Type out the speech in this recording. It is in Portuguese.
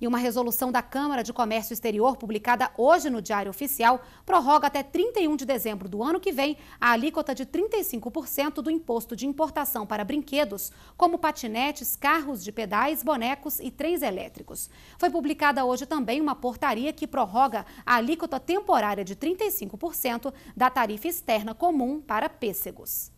E uma resolução da Câmara de Comércio Exterior, publicada hoje no Diário Oficial, prorroga até 31 de dezembro do ano que vem a alíquota de 35% do imposto de importação para brinquedos, como patinetes, carros de pedais, bonecos e trens elétricos. Foi publicada hoje também uma portaria que prorroga a alíquota temporária de 35% da tarifa externa comum para pêssegos.